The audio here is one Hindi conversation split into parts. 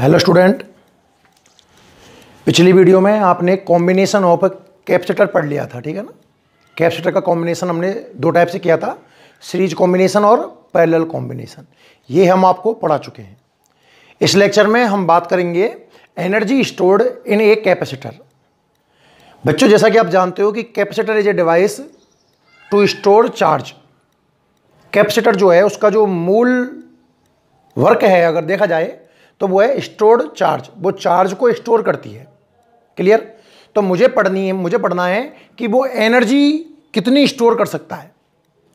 हेलो स्टूडेंट पिछली वीडियो में आपने कॉम्बिनेशन ऑफ कैपेसिटर पढ़ लिया था ठीक है ना कैपेसिटर का कॉम्बिनेशन हमने दो टाइप से किया था सीरीज कॉम्बिनेशन और पैरेलल कॉम्बिनेशन ये हम आपको पढ़ा चुके हैं इस लेक्चर में हम बात करेंगे energy stored in a capacitor बच्चों जैसा कि आप जानते हो कि capacitor is a device to store charge capacitor जो है उसका जो मूल वर्क है अगर देखा जाए तो वो है स्टोर्ड चार्ज वो चार्ज को स्टोर करती है क्लियर तो मुझे पढ़नी है मुझे पढ़ना है कि वो एनर्जी कितनी स्टोर कर सकता है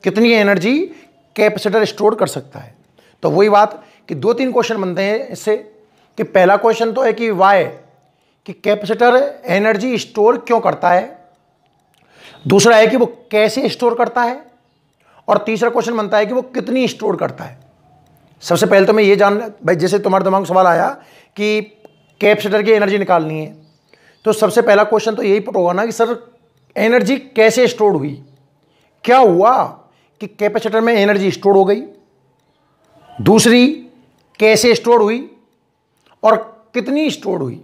कितनी एनर्जी कैपेसिटर स्टोर कर सकता है तो वही बात कि दो तीन क्वेश्चन बनते हैं इससे कि पहला क्वेश्चन तो है कि वाई कि कैपेसिटर एनर्जी स्टोर क्यों करता है दूसरा है कि वो कैसे स्टोर करता है और तीसरा क्वेश्चन बनता है कि वो कितनी स्टोर करता है सबसे पहले तो मैं ये जान भाई जैसे तुम्हारे दिमाग में सवाल आया कि कैपेसिटर की एनर्जी निकालनी है तो सबसे पहला क्वेश्चन तो यही होगा ना कि सर एनर्जी कैसे स्टोर हुई क्या हुआ कि कैपेसिटर में एनर्जी स्टोर हो गई दूसरी कैसे स्टोर हुई और कितनी स्टोर हुई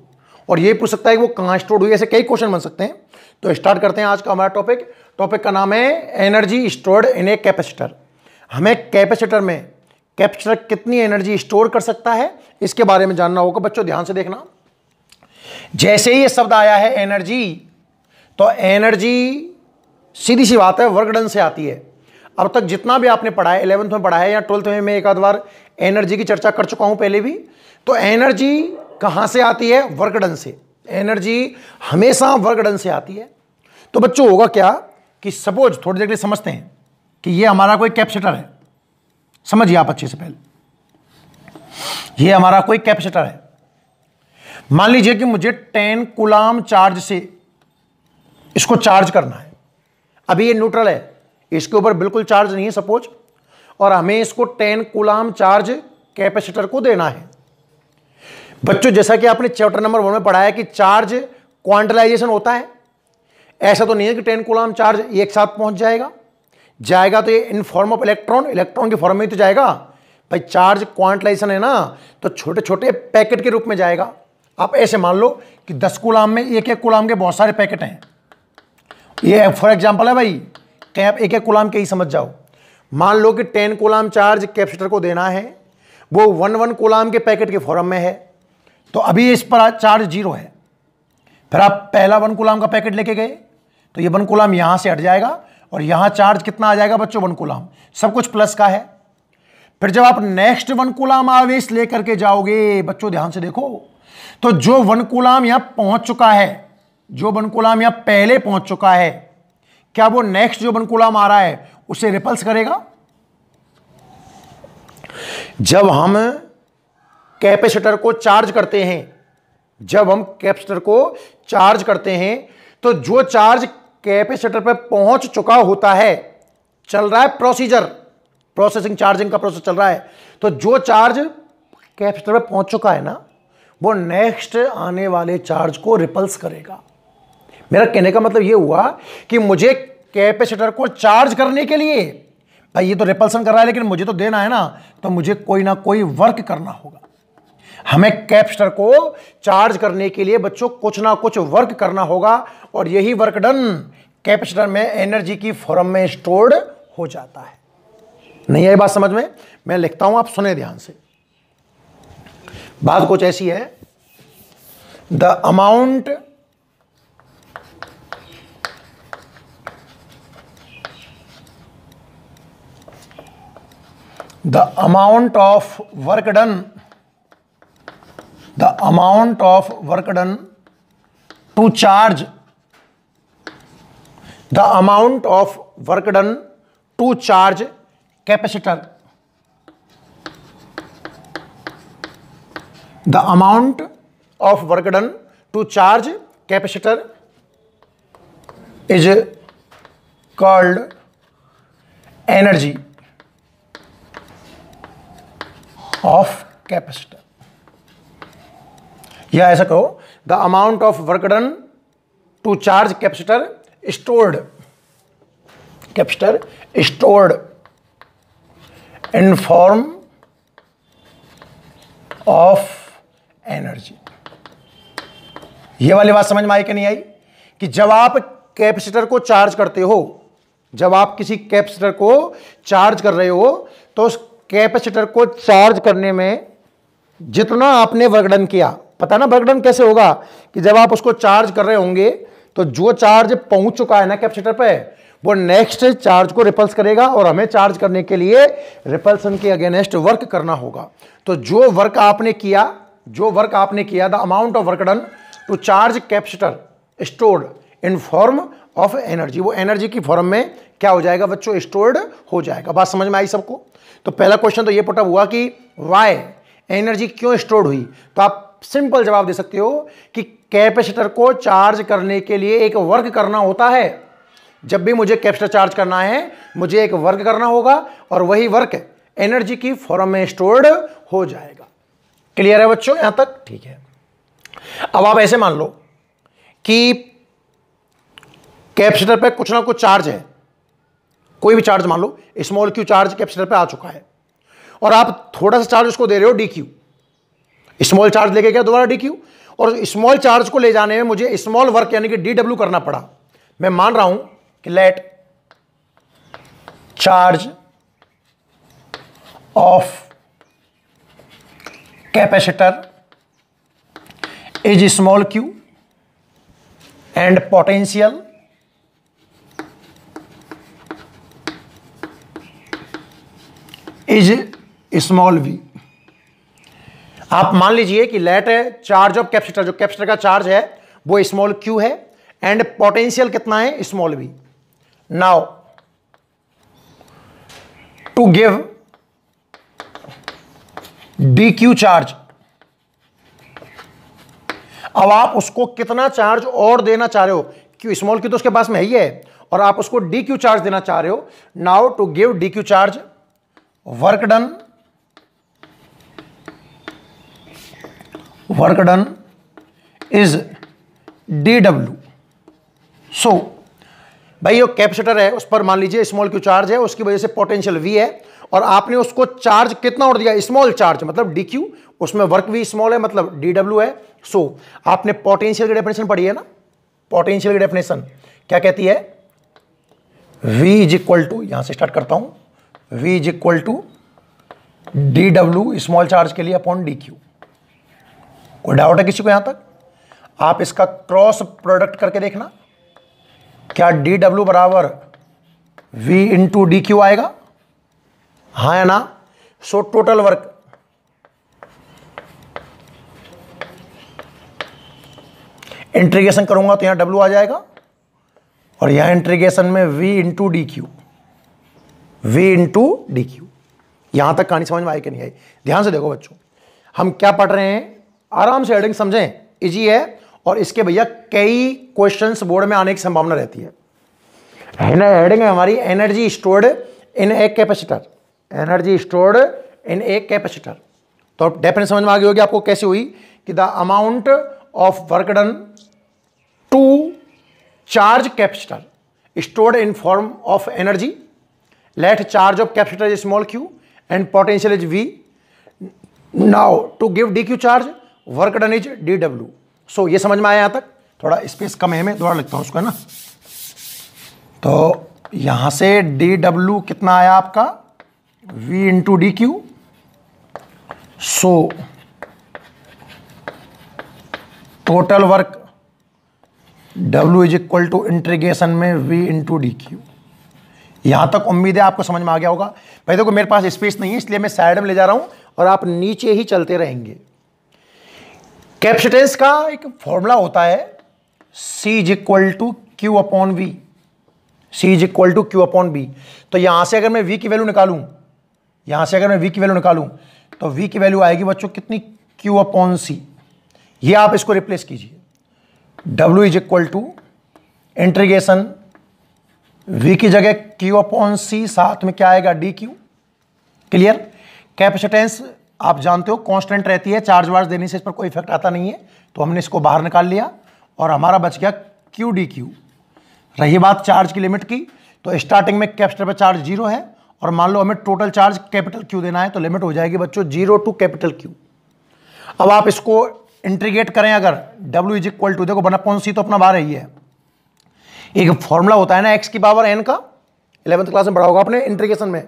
और ये पूछ सकता है कि वो कहाँ स्टोर हुई ऐसे कई क्वेश्चन बन सकते हैं तो स्टार्ट करते हैं आज का हमारा टॉपिक टॉपिक का नाम है energy stored in a capacitor हमें कैपेसिटर में कैप्चर कितनी एनर्जी स्टोर कर सकता है इसके बारे में जानना होगा बच्चों ध्यान से देखना जैसे ही ये शब्द आया है एनर्जी तो एनर्जी सीधी सी बात है वर्क डन से आती है अब तक जितना भी आपने पढ़ा है इलेवंथ में पढ़ा है या ट्वेल्थ में मैं एक आध बार एनर्जी की चर्चा कर चुका हूं पहले भी तो एनर्जी कहां से आती है वर्क डन से एनर्जी हमेशा वर्क डन से आती है तो बच्चों होगा क्या कि सपोज थोड़ी देर के लिए समझते हैं कि ये हमारा कोई कैप्सिटर है समझिए आप अच्छे से पहले ये हमारा कोई कैपेसिटर है मान लीजिए कि मुझे टेन कुलाम चार्ज से इसको चार्ज करना है अभी ये न्यूट्रल है इसके ऊपर बिल्कुल चार्ज नहीं है सपोज और हमें इसको टेन कुलाम चार्ज कैपेसिटर को देना है बच्चों जैसा कि आपने चैप्टर नंबर वन में पढ़ाया कि चार्ज क्वांटलाइजेशन होता है ऐसा तो नहीं है कि टेन कुलाम चार्ज एक साथ पहुंच जाएगा जाएगा तो ये in form of electron electron के फॉर्म में ही तो जाएगा भाई चार्ज क्वांटलाइजेशन है ना तो छोटे छोटे पैकेट के रूप में जाएगा आप ऐसे मान लो कि दस गुलाम में एक एक गुलाम के बहुत सारे पैकेट हैं ये फॉर एग्जाम्पल है भाई कहीं आप एक एक गुलाम के ही समझ जाओ मान लो कि टेन कोलाम चार्ज कैप्सिटर को देना है वो वन वन कोलाम के पैकेट के फॉर्म में है तो अभी इस पर चार्ज जीरो है फिर आप पहला वन कोलाम का पैकेट लेके गए तो ये वन कोलाम यहाँ से हट जाएगा और यहां चार्ज कितना आ जाएगा बच्चों वन कुलाम सब कुछ प्लस का है फिर जब आप नेक्स्ट वन कुलाम आवेश लेकर के जाओगे बच्चों ध्यान से देखो तो जो वन कुलाम यहां पहुंच चुका है जो वन कुलाम यहां पहले पहुंच चुका है क्या वो नेक्स्ट जो वन कुलाम आ रहा है उसे रिपल्स करेगा जब हम कैपेसिटर को चार्ज करते हैं जब हम कैपेसिटर को चार्ज करते हैं तो जो चार्ज कैपेसिटर पर पहुंच चुका होता है चल रहा है प्रोसीजर प्रोसेसिंग चार्जिंग का प्रोसेस चल रहा है तो जो चार्ज कैपेसिटर पर पहुंच चुका है ना वो नेक्स्ट आने वाले चार्ज को रिपल्स करेगा मेरा कहने का मतलब ये हुआ कि मुझे कैपेसिटर को चार्ज करने के लिए भाई ये तो रिपल्सन कर रहा है लेकिन मुझे तो देना है ना तो मुझे कोई ना कोई वर्क करना होगा हमें कैप्स्टर को चार्ज करने के लिए बच्चों कुछ ना कुछ वर्क करना होगा और यही वर्क डन कैपेसिटर में एनर्जी की फॉर्म में स्टोर्ड हो जाता है नहीं आई बात समझ में मैं लिखता हूं आप सुने ध्यान से बात कुछ ऐसी है the amount the amount of work done the amount of work done to charge the amount of work done to charge capacitor the amount of work done to charge capacitor is called energy of capacitor या ऐसा कहो the amount of work done to charge capacitor stored capacitor stored in form of energy ये वाली बात समझ में आई कि नहीं आई कि जब आप कैपेसिटर को चार्ज करते हो जब आप किसी कैपेसिटर को चार्ज कर रहे हो तो उस कैपेसिटर को चार्ज करने में जितना आपने वर्गडन किया पता ना ब्रेकडाउन कैसे होगा कि जब आप उसको चार्ज कर रहे होंगे तो जो चार्ज पहुंच चुका है ना कैपेसिटर पे वो नेक्स्ट चार्ज को रिपल्स करेगा और हमें चार्ज करने के लिए रिपल्सन के अगेनेस्ट वर्क करना होगा तो जो वर्क आपने किया जो वर्क आपने किया the amount of work done to charge capacitor stored in form of energy वो एनर्जी की फॉर्म में क्या हो जाएगा बच्चों स्टोर्ड हो जाएगा बात समझ में आई सबको तो पहला क्वेश्चन तो ये पुटअप हुआ कि वाई एनर्जी क्यों स्टोर्ड हुई तो आप सिंपल जवाब दे सकते हो कि कैपेसिटर को चार्ज करने के लिए एक वर्क करना होता है जब भी मुझे कैपेसिटर चार्ज करना है मुझे एक वर्क करना होगा और वही वर्क एनर्जी की फॉर्म में स्टोर्ड हो जाएगा क्लियर है बच्चों यहां तक ठीक है अब आप ऐसे मान लो कि कैपेसिटर पर कुछ ना कुछ चार्ज है कोई भी चार्ज मान लो स्मॉल क्यू चार्ज कैपेसिटर पर आ चुका है और आप थोड़ा सा चार्ज उसको दे रहे हो डी क्यू स्मॉल चार्ज लेके गया दोबारा डी और स्मॉल चार्ज को ले जाने में मुझे स्मॉल वर्क यानी कि डी करना पड़ा मैं मान रहा हूं कि let charge of capacitor is small Q and potential is small V आप मान लीजिए कि लेट है चार्ज ऑफ कैपेसिटर जो कैपेसिटर का चार्ज है वो स्मॉल क्यू है एंड पोटेंशियल कितना है small V now to give D Q charge अब आप उसको कितना चार्ज और देना चाह रहे हो क्यू स्मॉल क्यू तो उसके पास में ही है और आप उसको डी क्यू चार्ज देना चाह रहे हो now to give D Q charge work done work done is dw so भाई ये कैपेसिटर है उस पर मान लीजिए स्मॉल क्यू चार्ज है उसकी वजह से पोटेंशियल वी है और आपने उसको चार्ज कितना और दिया स्मॉल चार्ज मतलब डी क्यू उसमें वर्क वी स्मॉल है मतलब डी डब्ल्यू है सो so, आपने पोटेंशियल की डेफिनेशन पढ़ी है ना पोटेंशियल की डेफिनेशन क्या कहती है v इज इक्वल टू यहां से स्टार्ट करता हूं v is equal to D W small charge के लिए अपॉन डी क्यू कोई डाउट है किसी को यहां तक आप इसका क्रॉस प्रोडक्ट करके देखना क्या डी डब्ल्यू बराबर वी इंटू डी क्यू आएगा हा या ना सो टोटल वर्क इंट्रीगेशन करूंगा तो यहां डब्ल्यू आ जाएगा और यहां इंट्रीगेशन में V into D Q V into D Q यहां तक कहानी समझ में आई कि नहीं आई ध्यान से देखो बच्चों हम क्या पढ़ रहे हैं आराम से हेडिंग समझें इजी है और इसके भैया कई क्वेश्चंस बोर्ड में आने की संभावना रहती है हेडिंग है हमारी energy stored in a capacitor energy stored in a capacitor तो डेफिनेट समझ में आ गई होगी आपको कैसे हुई कि the amount of work done to charge capacitor stored in form of energy let charge of capacitor is small Q and potential is V now to give D Q charge work done is D W so ये समझ में आया यहाँ तक थोड़ा स्पेस कम है मैं दोबारा लिखता हूँ उसको है ना तो यहाँ से डी डब्ल्यू कितना आया आपका V into D Q so total work W is equal to integration में V इंटू डी क्यू यहाँ तक उम्मीद है आपको समझ में आ गया होगा भाई देखो मेरे पास स्पेस नहीं है इसलिए मैं साइड में ले जा रहा हूँ और आप नीचे ही चलते रहेंगे कैप्सिटेंस का एक फॉर्मूला होता है C is equal to Q upon V C is equal to Q upon B तो यहां से अगर मैं वी की वैल्यू निकालू यहां से अगर मैं वी की वैल्यू निकालू तो वी की वैल्यू आएगी बच्चों कितनी क्यू अपॉन सी ये आप इसको रिप्लेस कीजिए W is equal to integration V की जगह क्यू अपॉन सी साथ में क्या आएगा डी क्यू क्लियर कैपेसिटेंस आप जानते हो कांस्टेंट रहती है चार्ज वार्ज देने से इस पर कोई इफेक्ट आता नहीं है तो हमने इसको बाहर निकाल लिया और हमारा बच गया क्यू डी क्यू रही बात चार्ज की लिमिट की तो स्टार्टिंग में कैपिटल पर चार्ज जीरो है और मान लो हमें टोटल चार्ज कैपिटल क्यू देना है तो लिमिट हो जाएगी बच्चों जीरो टू कैपिटल क्यू अब आप इसको इंट्रीगेट करें अगर डब्ल्यू इज इक्वल टू देखो बना अपॉन सी तो अपना बाहर ही है एक फॉर्मूला होता है ना एक्स की पावर एन का इलेवंथ क्लास में बढ़ा होगा अपने इंट्रीगेशन में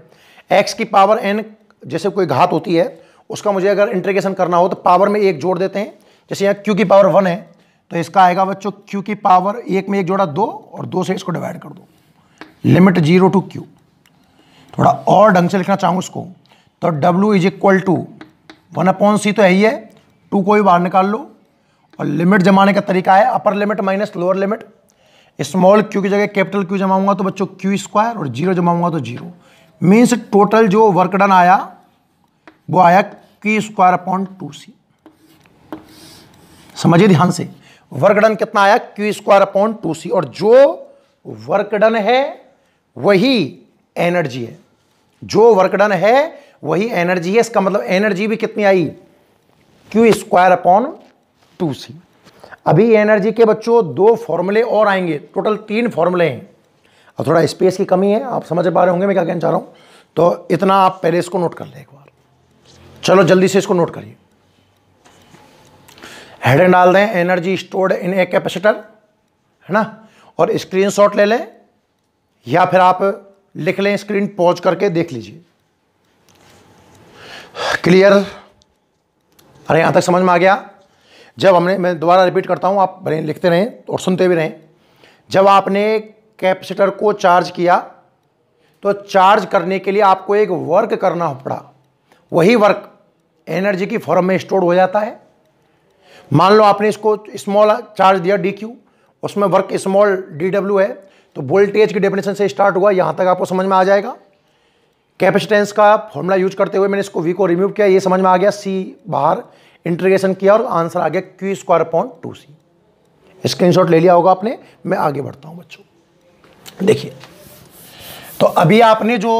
एक्स की पावर एन जैसे कोई घात होती है उसका मुझे अगर इंटरग्रेशन करना हो तो पावर में एक जोड़ देते हैं जैसे यहाँ क्यू की पावर वन है तो इसका आएगा बच्चों क्यू की पावर एक में एक जोड़ा दो और दो से इसको डिवाइड कर दो लिमिट जीरो टू क्यू थोड़ा और ढंग से लिखना चाहूँ इसको तो W is equal to one upon C तो है ही है टू को भी बाहर निकाल लो और लिमिट जमाने का तरीका है upper limit minus lower limit small Q की जगह कैपिटल क्यू जमाऊंगा तो बच्चों क्यू स्क्वायर और जीरो जमाऊंगा तो जीरो मीन्स टोटल जो वर्क डन आया वो आया की स्क्वायर अपॉन टू सी समझिए ध्यान से वर्कडन कितना आया Q square upon two C और जो वर्कडन है वही एनर्जी है जो वर्कडन है वही एनर्जी है इसका मतलब एनर्जी भी कितनी आई Q square upon two C अभी एनर्जी के बच्चों दो फॉर्मूले और आएंगे टोटल तीन फॉर्मूले हैं और थोड़ा स्पेस की कमी है आप समझ पा रहे होंगे मैं क्या कहना चाह रहा हूं तो इतना आप पहले इसको नोट कर लेगा चलो जल्दी से इसको नोट करिए हेडिंग डाल दें energy stored in a capacitor है ना और स्क्रीनशॉट ले लें या फिर आप लिख लें स्क्रीन पॉज करके देख लीजिए क्लियर अरे यहाँ तक समझ में आ गया जब हमने मैं दोबारा रिपीट करता हूँ आप भले लिखते रहें और सुनते भी रहें जब आपने कैपेसिटर को चार्ज किया तो चार्ज करने के लिए आपको एक वर्क करना पड़ा वही वर्क एनर्जी की फॉर्म में स्टोर हो जाता है मान लो आपने इसको स्मॉल चार्ज दिया डी क्यू उसमें वर्क स्मॉल डी डब्ल्यू है तो वोल्टेज की डेफिनेशन से स्टार्ट हुआ यहाँ तक आपको समझ में आ जाएगा कैपेसिटेंस का फॉर्मूला यूज करते हुए मैंने इसको वी को रिमूव किया ये समझ में आ गया सी बाहर इंटीग्रेशन किया और आंसर आ गया Q square point two C screenshot ले लिया होगा आपने मैं आगे बढ़ता हूँ बच्चों देखिए तो अभी आपने जो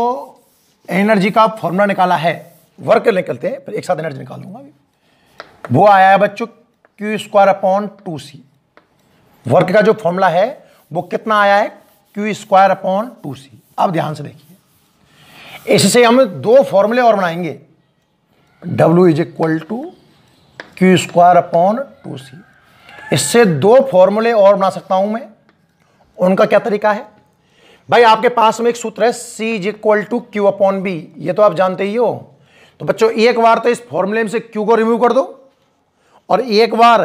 एनर्जी का फॉर्मूला निकाला है वर्कर निकलते हैं फिर एक साथ एनर्जी निकाल दूंगा अभी वो आया है बच्चों Q square upon two C work का जो फॉर्मूला है वो कितना आया है Q square upon two C अब ध्यान से देखिए इससे हम दो फॉर्मूले और बनाएंगे W is equal to Q square upon two C इससे दो फॉर्मूले और बना सकता हूं मैं उनका क्या तरीका है भाई आपके पास में एक सूत्र है C is equal to Q upon B ये तो आप जानते ही हो तो बच्चों एक बार तो इस फॉर्मूले में से क्यू को रिमूव कर दो और एक बार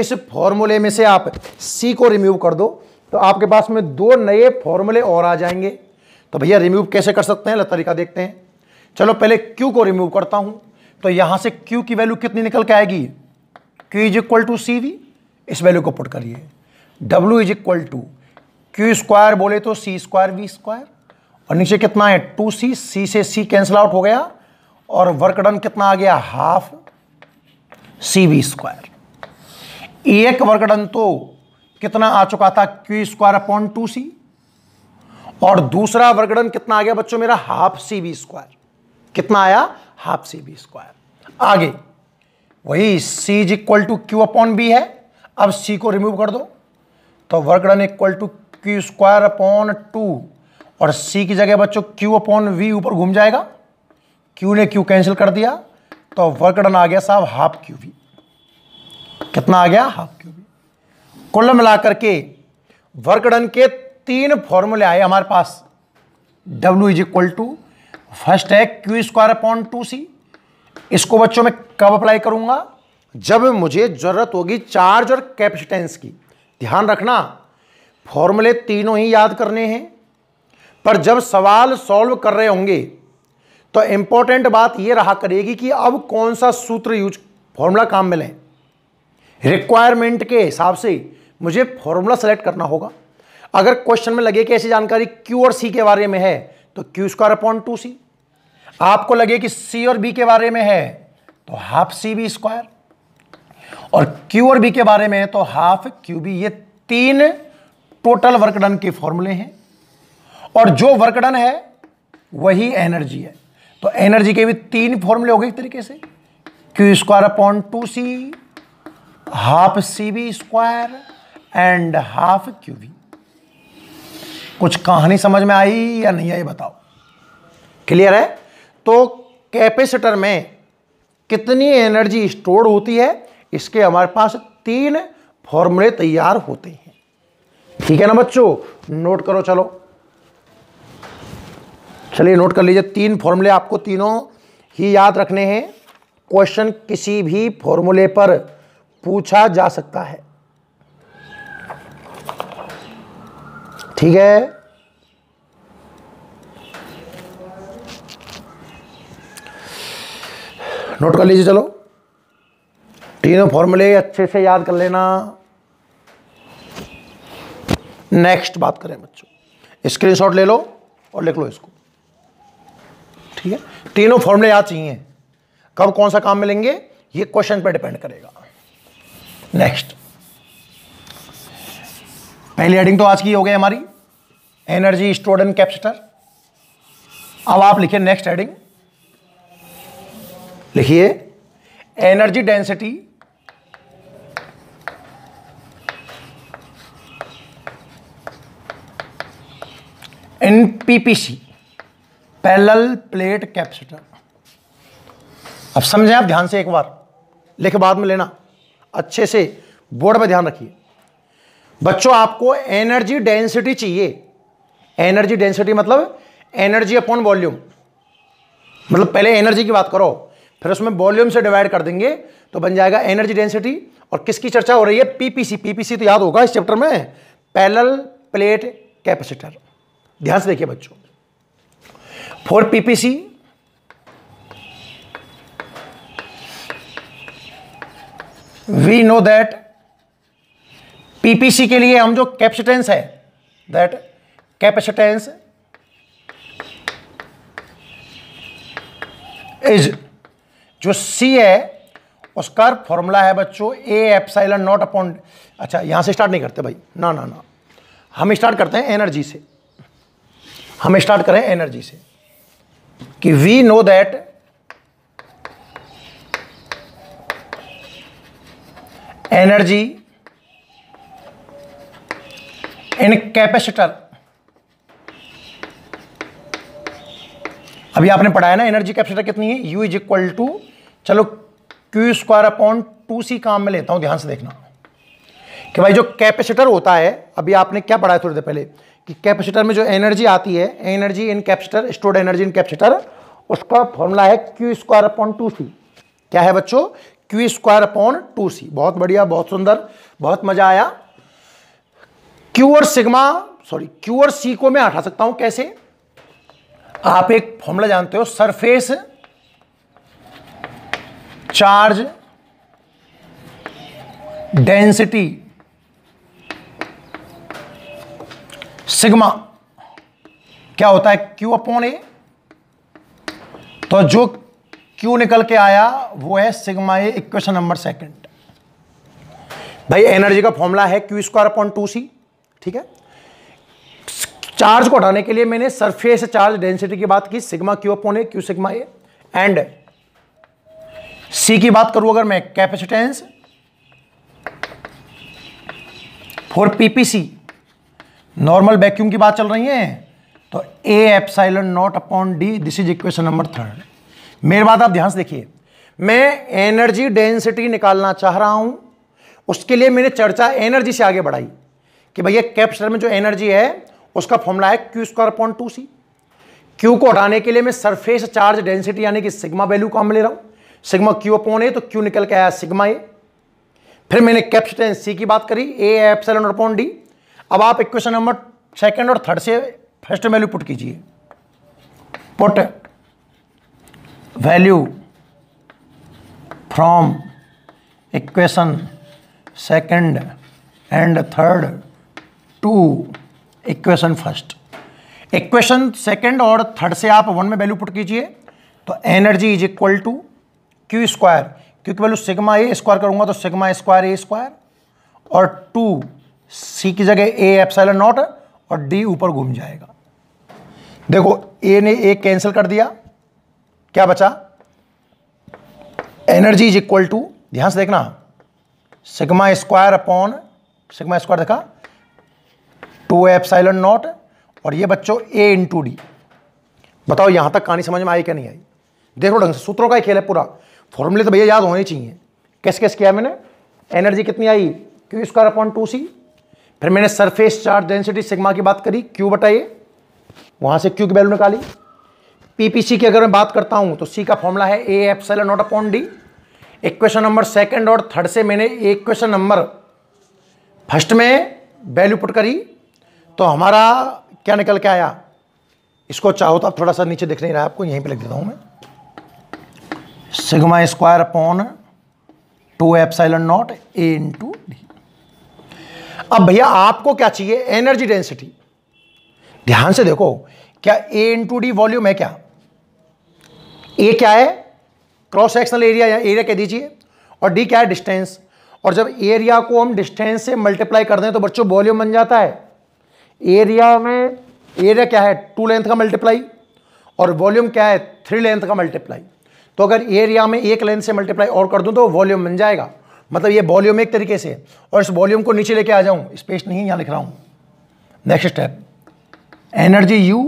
इस फॉर्मूले में से आप सी को रिमूव कर दो तो आपके पास में दो नए फॉर्मूले और आ जाएंगे तो भैया रिमूव कैसे कर सकते हैं तरीका देखते हैं चलो पहले क्यू को रिमूव करता हूं तो यहां से क्यू की वैल्यू कितनी निकल के आएगी Q is equal to C V इस वैल्यू को पुट करिए W is equal to Q square बोले तो सी स्क्वायर वी स्क्वायर और नीचे कितना है टू सी सी से सी कैंसिल आउट हो गया और वर्क डन कितना आ गया हाफ सी वी स्क्वायर एक वर्क डन तो कितना आ चुका था Q square upon two C और दूसरा वर्क डन कितना आ गया बच्चों मेरा हाफ सी वी स्क्वायर कितना आया हाफ सी वी स्क्वायर आगे वही C is equal to Q upon B है अब सी को रिमूव कर दो तो work done equal to Q square upon two और सी की जगह बच्चों क्यू अपॉन वी ऊपर घूम जाएगा क्यू ने क्यू कैंसिल कर दिया तो वर्क डन आ गया साहब हाफ क्यू भी कितना आ गया हाफ क्यू भी कुल मिलाकर के वर्क डन के तीन फॉर्मूले आए हमारे पास W is equal to first है Q square upon two C इसको बच्चों में कब अप्लाई करूंगा जब मुझे जरूरत होगी चार्ज और कैपेसिटेंस की ध्यान रखना फॉर्मूले तीनों ही याद करने हैं पर जब सवाल सॉल्व कर रहे होंगे तो इंपॉर्टेंट बात यह रहा करेगी कि अब कौन सा सूत्र यूज फॉर्मूला काम में लें रिक्वायरमेंट के हिसाब से मुझे फॉर्मूला सेलेक्ट करना होगा अगर क्वेश्चन में लगे कि ऐसी जानकारी क्यू और सी के बारे में है तो Q square upon two C आपको लगे कि सी और बी के बारे में है तो हाफ सी बी स्क्वायर और क्यू और बी के बारे में है तो हाफ क्यू बी ये तीन टोटल वर्कडन के फॉर्मूले हैं और जो वर्कडन है वही एनर्जी है तो एनर्जी के भी तीन फॉर्मूले हो गए एक तरीके से Q square upon two C half C B square and half Q B कुछ कहानी समझ में आई या नहीं आई बताओ क्लियर है तो कैपेसिटर में कितनी एनर्जी स्टोर होती है इसके हमारे पास तीन फॉर्मूले तैयार होते हैं ठीक है ना बच्चों नोट करो चलो चलिए नोट कर लीजिए तीन फॉर्मूले आपको तीनों ही याद रखने हैं क्वेश्चन किसी भी फॉर्मूले पर पूछा जा सकता है ठीक है नोट कर लीजिए चलो तीनों फॉर्मूले अच्छे से याद कर लेना नेक्स्ट बात करें बच्चों स्क्रीनशॉट ले लो और लिख लो इसको ठीक है तीनों फॉर्मूले याद चाहिए कब कौन सा काम मिलेंगे ये क्वेश्चन पर डिपेंड करेगा नेक्स्ट पहली हेडिंग तो आज की हो गई हमारी एनर्जी स्टोर्ड एंड कैपेसिटर अब आप लिखिए नेक्स्ट हेडिंग लिखिए energy density in PPC parallel plate capacitor अब समझें आप ध्यान से एक बार लिख बाद में लेना अच्छे से बोर्ड पर ध्यान रखिए बच्चों आपको एनर्जी डेंसिटी चाहिए एनर्जी डेंसिटी मतलब एनर्जी अपॉन वॉल्यूम मतलब पहले एनर्जी की बात करो फिर उसमें वॉल्यूम से डिवाइड कर देंगे तो बन जाएगा एनर्जी डेंसिटी और किसकी चर्चा हो रही है पीपीसी पीपीसी तो याद होगा इस चैप्टर में पैरल प्लेट कैपेसिटर ध्यान से देखिए बच्चों for PPC we know that PPC के लिए हम जो कैपेसिटेंस है दैट कैपेसिटेंस इज जो सी है उसका फॉर्मूला है बच्चों ए एप्साइलन नॉट अपॉन अच्छा यहां से स्टार्ट नहीं करते भाई ना ना ना हम स्टार्ट करते हैं एनर्जी से हम स्टार्ट करें एनर्जी से कि we know that energy in capacitor अभी आपने पढ़ाया ना एनर्जी कैपेसिटर कितनी है यू इज इक्वल टू चलो Q square upon two C काम में लेता हूं ध्यान से देखना कि भाई जो कैपेसिटर होता है अभी आपने क्या पढ़ाया थोड़ी देर पहले कि कैपेसिटर में जो एनर्जी आती है energy in capacitor stored energy in capacitor उसका फॉर्मूला है Q square upon two C क्या है बच्चों Q square upon two C बहुत बढ़िया बहुत सुंदर बहुत मजा आया क्यू और सिग्मा सॉरी क्यू और सी को मैं हटा सकता हूं कैसे आप एक फॉर्मूला जानते हो सरफेस चार्ज डेंसिटी सिग्मा क्या होता है क्यू अपॉन ए तो जो क्यू निकल के आया वो है sigma A equation number second भाई एनर्जी का फॉर्मूला है Q square upon two C ठीक है चार्ज को हटाने के लिए मैंने सरफेस चार्ज डेंसिटी की बात की sigma Q upon A Q sigma A and C की बात करूं अगर मैं capacitance for PPC normal vacuum की बात चल रही है तो A epsilon naught upon D this is equation number third मेरे बात आप ध्यान से देखिए मैं एनर्जी डेंसिटी निकालना चाह रहा हूं उसके लिए मैंने चर्चा एनर्जी से आगे बढ़ाई कि भैया कैप्सर में जो एनर्जी है उसका फॉर्मूला है Q square upon two C Q को हटाने के लिए मैं सरफेस चार्ज डेंसिटी यानी कि सिग्मा वैल्यू को हम ले रहा हूं सिग्मा क्यू अपॉन ए तो क्यू निकल के आया सिग्मा ए फिर मैंने कैप्सटेंस सी की बात करी ए एप्सलन अपॉन डी अब आप इक्वेशन नंबर सेकंड और थर्ड से फर्स्ट वैल्यू पुट कीजिए put value from equation second and third to equation first equation second और थर्ड से आप वन में वैल्यू पुट कीजिए तो energy is equal to Q square क्योंकि वैल्यू सिग्मा ए स्क्वायर करूंगा तो सिग्मा स्क्वायर ए स्क्वायर और टू सी की जगह ए एप्साइलन नॉट है और डी ऊपर घूम जाएगा देखो ए ने ए कैंसिल कर दिया क्या बचा एनर्जी इज इक्वल टू ध्यान से देखना sigma square upon sigma square देखा टू एप्साइलन नॉट और ये बच्चों ए इंटू डी बताओ यहां तक कहानी समझ में आई क्या नहीं आई देखो ढंग से सूत्रों का ही खेल है पूरा फॉर्मूले तो भैया याद होने चाहिए कैसे कैसे किया मैंने एनर्जी कितनी आई Q square upon two C फिर मैंने सरफेस चार्ज डेंसिटी सिग्मा की बात करी क्यू बताइए वहां से क्यू की वैल्यू निकाली पीपीसी की अगर मैं बात करता हूं तो सी का फॉर्मूला है A epsilon naught upon D equation number second और थर्ड से मैंने क्वेश्चन नंबर फर्स्ट में वैल्यू पुट करी तो हमारा क्या निकल के आया इसको चाहो तो आप थोड़ा सा नीचे दिख नहीं रहा आपको यहीं पे लिख देता हूं मैं sigma square upon two epsilon naught A into अब भैया आपको क्या चाहिए एनर्जी डेंसिटी ध्यान से देखो क्या ए इंटू डी वॉल्यूम है क्या ए क्या है क्रॉस सेक्शनल एरिया या एरिया कह दीजिए और डी क्या है डिस्टेंस और जब एरिया को हम डिस्टेंस से मल्टीप्लाई कर दें तो बच्चों वॉल्यूम बन जाता है एरिया में एरिया क्या है टू लेंथ का मल्टीप्लाई और वॉल्यूम क्या है थ्री लेंथ का मल्टीप्लाई तो अगर एरिया में एक लेंथ से मल्टीप्लाई और कर दूं तो वॉल्यूम बन जाएगा मतलब ये वॉल्यूम एक तरीके से और इस वॉल्यूम को नीचे लेके आ जाऊं स्पेस नहीं यहां लिख रहा हूं नेक्स्ट स्टेप एनर्जी यू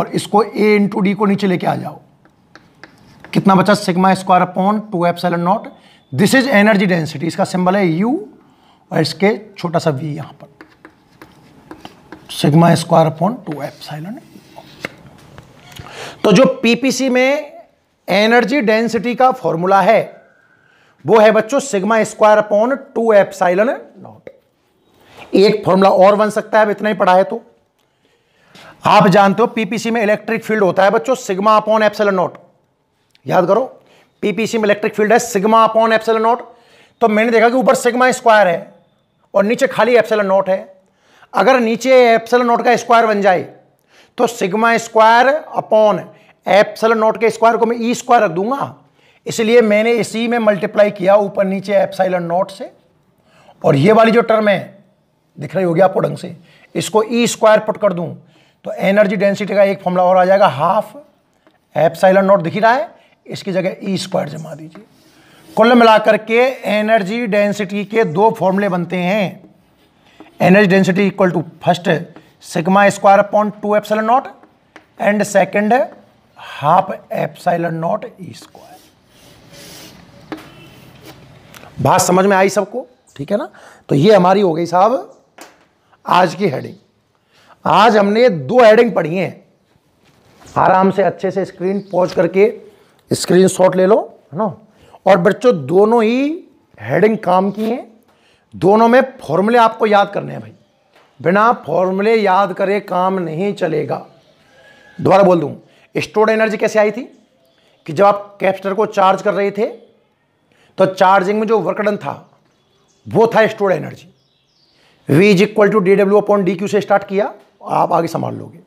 और इसको ए इंटू डी को नीचे लेके आ जाओ कितना बचा sigma square upon two epsilon naught this is energy density इसका सिंबल है यू और इसके छोटा सा वी यहां पर सिग्मा स्क्वायर अपॉन टू एफ तो जो पीपीसी में एनर्जी डेंसिटी का फॉर्मूला है वो है बच्चों sigma square upon two epsilon naught एक फॉर्मूला और बन सकता है अब इतना ही पढ़ा है तो आप जानते हो पीपीसी में इलेक्ट्रिक फील्ड होता है बच्चों सिग्मा अपॉन एप्सिलन नॉट याद करो पीपीसी में इलेक्ट्रिक फील्ड है सिग्मा अपॉन एप्सिलन नॉट तो मैंने देखा कि ऊपर सिग्मा स्क्वायर है और नीचे खाली एप्सिलन नॉट है अगर नीचे एप्सिलन नॉट का स्क्वायर बन जाए तो sigma square upon epsilon naught के स्क्वायर को मैं ई e स्क्वायर रख दूंगा इसलिए मैंने इसी में मल्टीप्लाई किया ऊपर नीचे एप्साइलन नॉट से और ये वाली जो टर्म है दिख रही होगी आपको ढंग से इसको ई स्क्वायर पुट कर दूं तो एनर्जी डेंसिटी का एक फॉर्मला और आ जाएगा हाफ एप्साइलन नॉट दिख रहा है इसकी जगह ई e स्क्वायर जमा दीजिए कुल मिलाकर के एनर्जी डेंसिटी के दो फॉर्मूले बनते हैं energy density equal to first sigma square upon two epsilon naught and second half epsilon naught E square बात समझ में आई सबको ठीक है ना तो ये हमारी हो गई साहब आज की हेडिंग आज हमने दो हेडिंग पढ़ी हैं आराम से अच्छे से स्क्रीन पॉज करके स्क्रीन शॉट ले लो है ना और बच्चों दोनों ही हेडिंग काम की हैं दोनों में फॉर्मूले आपको याद करने हैं भाई बिना फॉर्मूले याद करे काम नहीं चलेगा दोबारा बोल दूँ स्टोर्ड एनर्जी कैसे आई थी कि जब आप कैप्सटर को चार्ज कर रहे थे तो चार्जिंग में जो वर्कडन था वो था stored energy V is equal to D W upon D Q से स्टार्ट किया आप आगे संभाल लोगे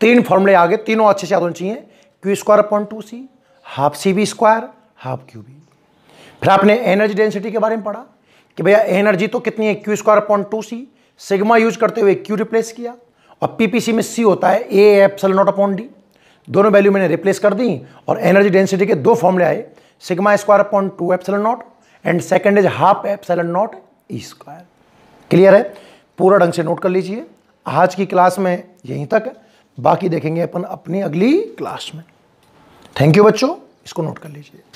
तीन फॉर्मूले आगे तीनों अच्छे से याद होने चाहिए Q square upon two C half C B square half Q B फिर आपने एनर्जी डेंसिटी के बारे में पढ़ा कि भैया एनर्जी तो कितनी है Q square upon two C sigma use करते हुए क्यू रिप्लेस किया और पीपीसी में सी होता है A epsilon naught upon D दोनों वैल्यू मैंने रिप्लेस कर दी और एनर्जी डेंसिटी के दो फॉर्मूले आए square square two 2 epsilon naught and second is half epsilon naught E square clear है पूरा ढंग से नोट कर लीजिए आज की क्लास में यहीं तक है बाकी देखेंगे अपन अपनी अगली क्लास में थैंक यू बच्चों इसको नोट कर लीजिए